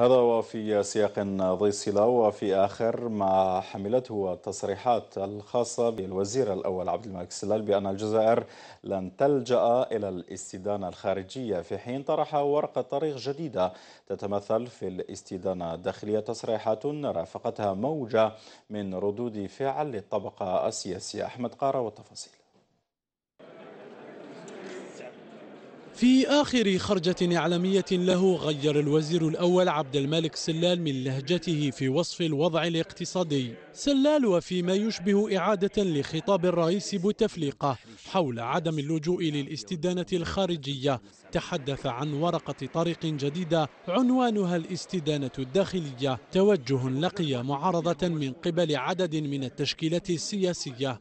هذا وفي سياق ذي صلة وفي آخر ما حملته التصريحات الخاصة بالوزير الأول عبد الملك السلال بأن الجزائر لن تلجأ إلى الاستدانة الخارجية في حين طرح ورقة طريق جديدة تتمثل في الاستدانة الداخلية تصريحات رافقتها موجة من ردود فعل للطبقة السياسية أحمد قارة والتفاصيل في آخر خرجة إعلامية له غير الوزير الأول عبد الملك سلال من لهجته في وصف الوضع الاقتصادي سلال وفيما يشبه إعادة لخطاب الرئيس بوتفليقة حول عدم اللجوء للاستدانة الخارجية تحدث عن ورقة طريق جديدة عنوانها الاستدانة الداخلية توجه لقي معارضة من قبل عدد من التشكيلات السياسية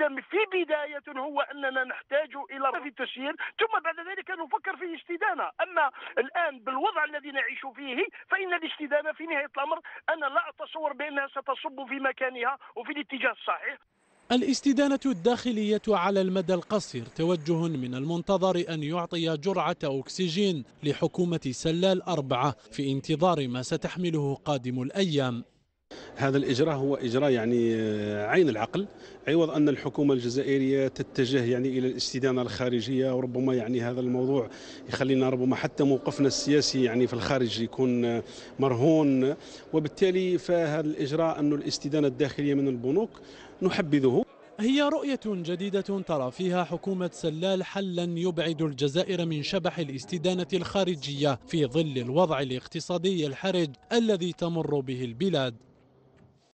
قدام في بداية هو أننا نحتاج إلى في التسيير ثم بعد ذلك نفكر في الاستدانة أما الآن بالوضع الذي نعيش فيه فإن الاستدانة في نهاية الأمر أنا لا أتصور بأنها ستصب في مكانها وفي الاتجاه الصحيح الاستدانة الداخلية على المدى القصير توجه من المنتظر أن يعطي جرعة أكسجين لحكومة سلال أربعة في انتظار ما ستحمله قادم الأيام هذا الاجراء هو اجراء يعني آه، عين العقل عوض ان الحكومه الجزائريه تتجه يعني الى الاستدانه الخارجيه وربما يعني هذا الموضوع يخلينا ربما حتى موقفنا السياسي يعني في الخارج يكون آه، مرهون وبالتالي فهذا الاجراء انه الاستدانه الداخليه من البنوك نحبذه هي رؤية جديدة ترى فيها حكومة سلال حلا يبعد الجزائر من شبح الاستدانة الخارجية في ظل الوضع الاقتصادي الحرج الذي تمر به البلاد